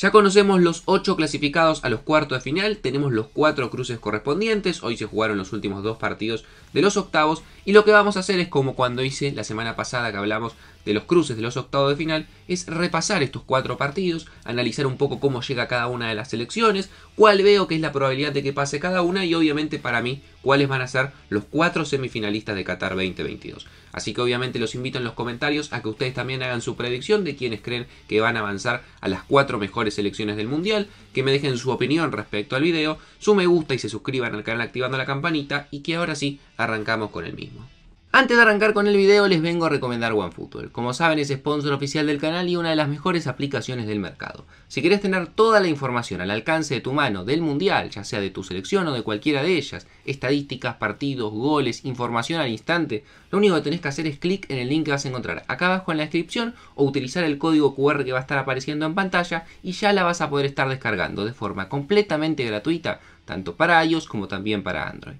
Ya conocemos los 8 clasificados a los cuartos de final, tenemos los 4 cruces correspondientes, hoy se jugaron los últimos dos partidos de los octavos y lo que vamos a hacer es como cuando hice la semana pasada que hablamos de los cruces de los octavos de final, es repasar estos 4 partidos, analizar un poco cómo llega cada una de las selecciones, cuál veo que es la probabilidad de que pase cada una y obviamente para mí cuáles van a ser los 4 semifinalistas de Qatar 2022. Así que obviamente los invito en los comentarios a que ustedes también hagan su predicción de quienes creen que van a avanzar a las cuatro mejores selecciones del Mundial, que me dejen su opinión respecto al video, su me gusta y se suscriban al canal activando la campanita y que ahora sí arrancamos con el mismo. Antes de arrancar con el video les vengo a recomendar OneFootball. Como saben es sponsor oficial del canal y una de las mejores aplicaciones del mercado. Si querés tener toda la información al alcance de tu mano del Mundial, ya sea de tu selección o de cualquiera de ellas, estadísticas, partidos, goles, información al instante, lo único que tenés que hacer es clic en el link que vas a encontrar acá abajo en la descripción o utilizar el código QR que va a estar apareciendo en pantalla y ya la vas a poder estar descargando de forma completamente gratuita, tanto para iOS como también para Android.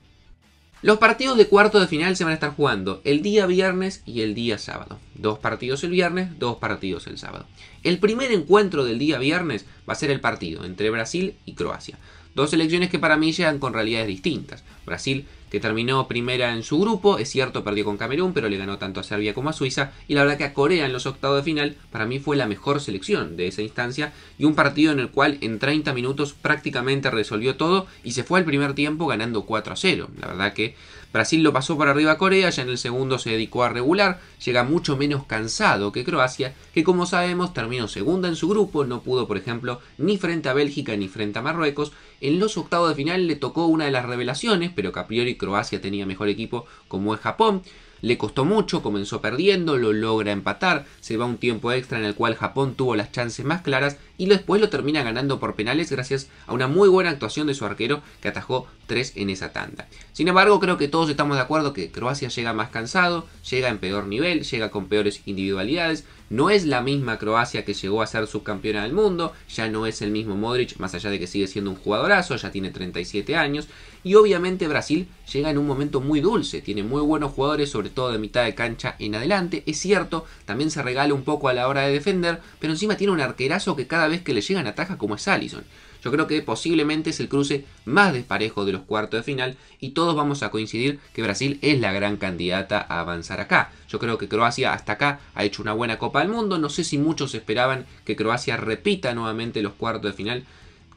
Los partidos de cuarto de final se van a estar jugando el día viernes y el día sábado. Dos partidos el viernes, dos partidos el sábado. El primer encuentro del día viernes va a ser el partido entre Brasil y Croacia. Dos selecciones que para mí llegan con realidades distintas. Brasil que terminó primera en su grupo. Es cierto, perdió con Camerún, pero le ganó tanto a Serbia como a Suiza. Y la verdad que a Corea en los octavos de final, para mí fue la mejor selección de esa instancia. Y un partido en el cual en 30 minutos prácticamente resolvió todo y se fue al primer tiempo ganando 4 a 0. La verdad que Brasil lo pasó por arriba a Corea, ya en el segundo se dedicó a regular, llega mucho menos cansado que Croacia, que como sabemos terminó segunda en su grupo, no pudo por ejemplo ni frente a Bélgica ni frente a Marruecos, en los octavos de final le tocó una de las revelaciones, pero que a priori Croacia tenía mejor equipo como es Japón. Le costó mucho, comenzó perdiendo, lo logra empatar, se va un tiempo extra en el cual Japón tuvo las chances más claras y después lo termina ganando por penales gracias a una muy buena actuación de su arquero que atajó 3 en esa tanda. Sin embargo, creo que todos estamos de acuerdo que Croacia llega más cansado, llega en peor nivel, llega con peores individualidades, no es la misma Croacia que llegó a ser subcampeona del mundo, ya no es el mismo Modric, más allá de que sigue siendo un jugadorazo, ya tiene 37 años, y obviamente Brasil llega en un momento muy dulce, tiene muy buenos jugadores, sobre todo de mitad de cancha en adelante, es cierto, también se regala un poco a la hora de defender, pero encima tiene un arquerazo que cada vez que le llegan a taja como es Allison. Yo creo que posiblemente es el cruce más desparejo de los cuartos de final y todos vamos a coincidir que Brasil es la gran candidata a avanzar acá. Yo creo que Croacia hasta acá ha hecho una buena Copa del Mundo. No sé si muchos esperaban que Croacia repita nuevamente los cuartos de final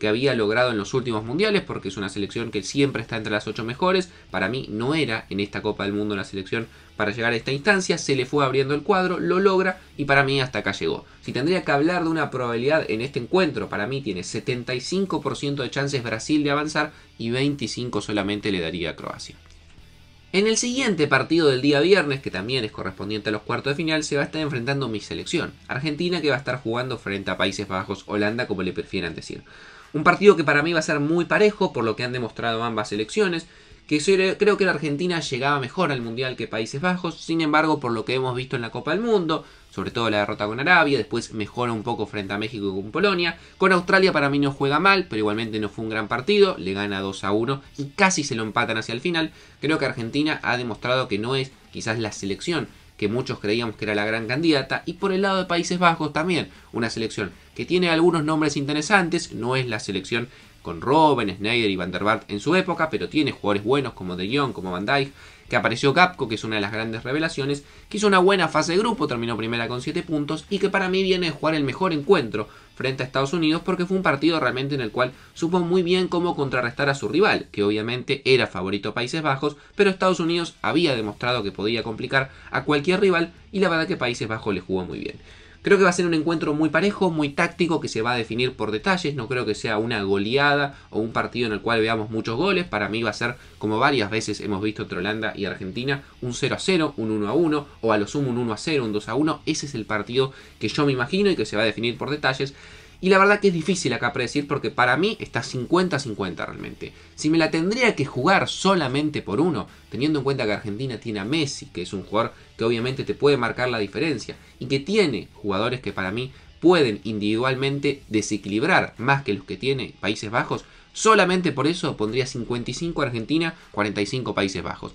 que había logrado en los últimos mundiales, porque es una selección que siempre está entre las ocho mejores. Para mí no era en esta Copa del Mundo la selección para llegar a esta instancia, se le fue abriendo el cuadro, lo logra y para mí hasta acá llegó. Si tendría que hablar de una probabilidad en este encuentro, para mí tiene 75% de chances Brasil de avanzar y 25 solamente le daría a Croacia. En el siguiente partido del día viernes, que también es correspondiente a los cuartos de final, se va a estar enfrentando mi selección, Argentina que va a estar jugando frente a Países Bajos, Holanda como le prefieran decir. Un partido que para mí va a ser muy parejo, por lo que han demostrado ambas selecciones. Que creo que la Argentina llegaba mejor al Mundial que Países Bajos. Sin embargo, por lo que hemos visto en la Copa del Mundo, sobre todo la derrota con Arabia, después mejora un poco frente a México y con Polonia. Con Australia para mí no juega mal, pero igualmente no fue un gran partido. Le gana 2 a 1 y casi se lo empatan hacia el final. Creo que Argentina ha demostrado que no es quizás la selección que muchos creíamos que era la gran candidata, y por el lado de Países Bajos también, una selección que tiene algunos nombres interesantes, no es la selección con Robben, Snyder y Van der Bart en su época, pero tiene jugadores buenos como De Jong, como Van Dijk, que apareció Capco, que es una de las grandes revelaciones, que hizo una buena fase de grupo, terminó primera con 7 puntos y que para mí viene a jugar el mejor encuentro frente a Estados Unidos porque fue un partido realmente en el cual supo muy bien cómo contrarrestar a su rival, que obviamente era favorito a Países Bajos, pero Estados Unidos había demostrado que podía complicar a cualquier rival y la verdad que Países Bajos le jugó muy bien. Creo que va a ser un encuentro muy parejo, muy táctico, que se va a definir por detalles. No creo que sea una goleada o un partido en el cual veamos muchos goles. Para mí va a ser, como varias veces hemos visto entre Holanda y Argentina, un 0 a 0, un 1 a 1 o a lo sumo un 1 a 0, un 2 a 1. Ese es el partido que yo me imagino y que se va a definir por detalles. Y la verdad que es difícil acá predecir porque para mí está 50-50 realmente. Si me la tendría que jugar solamente por uno, teniendo en cuenta que Argentina tiene a Messi, que es un jugador que obviamente te puede marcar la diferencia y que tiene jugadores que para mí pueden individualmente desequilibrar más que los que tiene Países Bajos, solamente por eso pondría 55 Argentina, 45 Países Bajos.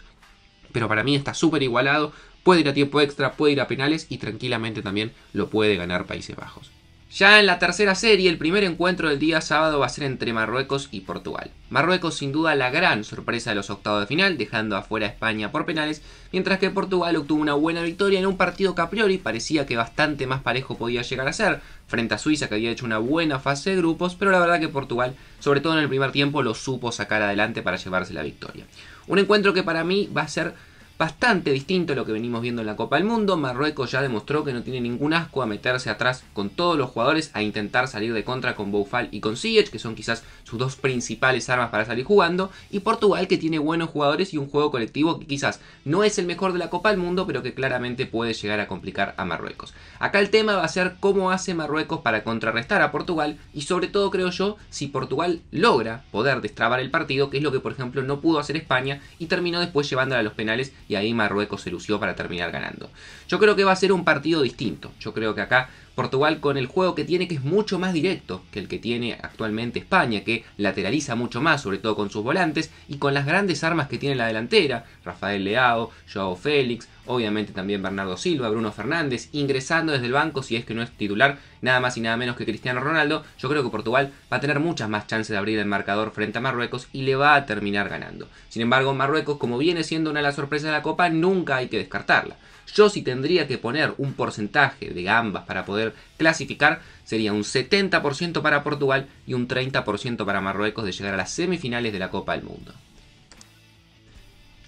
Pero para mí está súper igualado, puede ir a tiempo extra, puede ir a penales y tranquilamente también lo puede ganar Países Bajos. Ya en la tercera serie, el primer encuentro del día sábado va a ser entre Marruecos y Portugal. Marruecos sin duda la gran sorpresa de los octavos de final, dejando afuera a España por penales, mientras que Portugal obtuvo una buena victoria en un partido que a priori parecía que bastante más parejo podía llegar a ser, frente a Suiza que había hecho una buena fase de grupos, pero la verdad que Portugal, sobre todo en el primer tiempo, lo supo sacar adelante para llevarse la victoria. Un encuentro que para mí va a ser bastante distinto a lo que venimos viendo en la Copa del Mundo. Marruecos ya demostró que no tiene ningún asco a meterse atrás con todos los jugadores, a intentar salir de contra con Boufal y con Ziyech, que son quizás sus dos principales armas para salir jugando. Y Portugal, que tiene buenos jugadores y un juego colectivo que quizás no es el mejor de la Copa del Mundo, pero que claramente puede llegar a complicar a Marruecos. Acá el tema va a ser cómo hace Marruecos para contrarrestar a Portugal y sobre todo creo yo si Portugal logra poder destrabar el partido, que es lo que por ejemplo no pudo hacer España y terminó después llevándola a los penales y ahí Marruecos se lució para terminar ganando. Yo creo que va a ser un partido distinto. Yo creo que acá Portugal con el juego que tiene que es mucho más directo que el que tiene actualmente España, que lateraliza mucho más, sobre todo con sus volantes, y con las grandes armas que tiene la delantera, Rafael Leao, Joao Félix, obviamente también Bernardo Silva, Bruno Fernández, ingresando desde el banco si es que no es titular, nada más y nada menos que Cristiano Ronaldo, yo creo que Portugal va a tener muchas más chances de abrir el marcador frente a Marruecos y le va a terminar ganando. Sin embargo, Marruecos, como viene siendo una de las sorpresas de la Copa, nunca hay que descartarla. Yo sí tendría que poner un porcentaje de gambas para poder clasificar sería un 70% para Portugal y un 30% para Marruecos de llegar a las semifinales de la Copa del Mundo.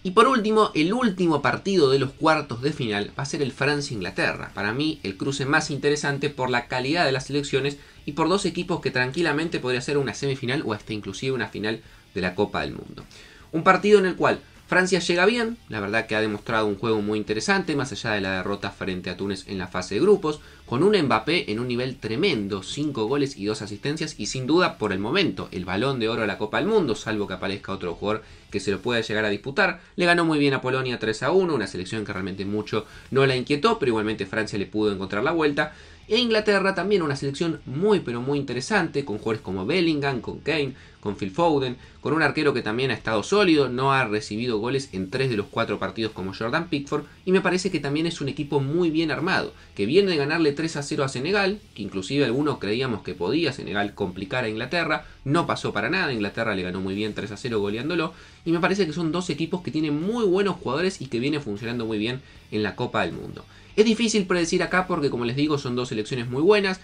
Y por último, el último partido de los cuartos de final va a ser el Francia-Inglaterra. Para mí, el cruce más interesante por la calidad de las selecciones y por dos equipos que tranquilamente podría ser una semifinal o hasta inclusive una final de la Copa del Mundo. Un partido en el cual Francia llega bien, la verdad que ha demostrado un juego muy interesante, más allá de la derrota frente a Túnez en la fase de grupos, con un Mbappé en un nivel tremendo, 5 goles y 2 asistencias, y sin duda, por el momento, el balón de oro a la Copa del Mundo, salvo que aparezca otro jugador que se lo pueda llegar a disputar. Le ganó muy bien a Polonia 3 a 1, una selección que realmente mucho no la inquietó, pero igualmente Francia le pudo encontrar la vuelta. E Inglaterra también una selección muy pero muy interesante, con jugadores como Bellingham, con Kane, con Phil Foden, con un arquero que también ha estado sólido, no ha recibido goles en tres de los cuatro partidos como Jordan Pickford, y me parece que también es un equipo muy bien armado, que viene de ganarle 3 a 0 a Senegal, que inclusive algunos creíamos que podía Senegal complicar a Inglaterra, no pasó para nada, Inglaterra le ganó muy bien 3 a 0 goleándolo, y me parece que son dos equipos que tienen muy buenos jugadores y que viene funcionando muy bien en la Copa del Mundo. Es difícil predecir acá porque, como les digo, son dos selecciones muy buenas.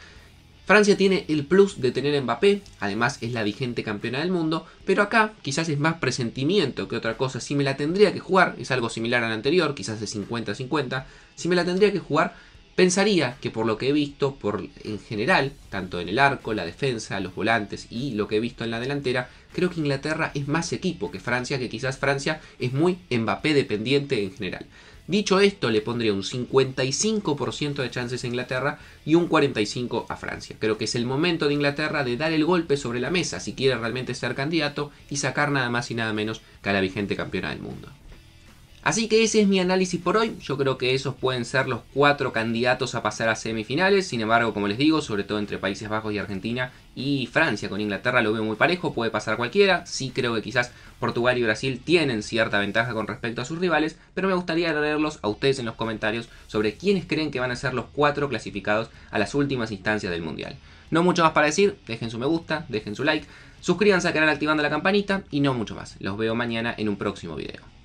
Francia tiene el plus de tener Mbappé, además es la vigente campeona del mundo, pero acá quizás es más presentimiento que otra cosa. Si me la tendría que jugar, es algo similar al anterior, quizás de 50-50, si me la tendría que jugar, pensaría que por lo que he visto, por en general, tanto en el arco, la defensa, los volantes y lo que he visto en la delantera, creo que Inglaterra es más equipo que Francia, que quizás Francia es muy Mbappé dependiente en general. Dicho esto, le pondría un 55% de chances a Inglaterra y un 45% a Francia. Creo que es el momento de Inglaterra de dar el golpe sobre la mesa si quiere realmente ser candidato y sacar nada más y nada menos que a la vigente campeona del mundo. Así que ese es mi análisis por hoy. Yo creo que esos pueden ser los cuatro candidatos a pasar a semifinales. Sin embargo, como les digo, sobre todo entre Países Bajos y Argentina y Francia con Inglaterra lo veo muy parejo. Puede pasar cualquiera. Sí creo que quizás Portugal y Brasil tienen cierta ventaja con respecto a sus rivales. Pero me gustaría leerlos a ustedes en los comentarios sobre quiénes creen que van a ser los cuatro clasificados a las últimas instancias del Mundial. No mucho más para decir. Dejen su me gusta, dejen su like. Suscríbanse al canal activando la campanita y no mucho más. Los veo mañana en un próximo video.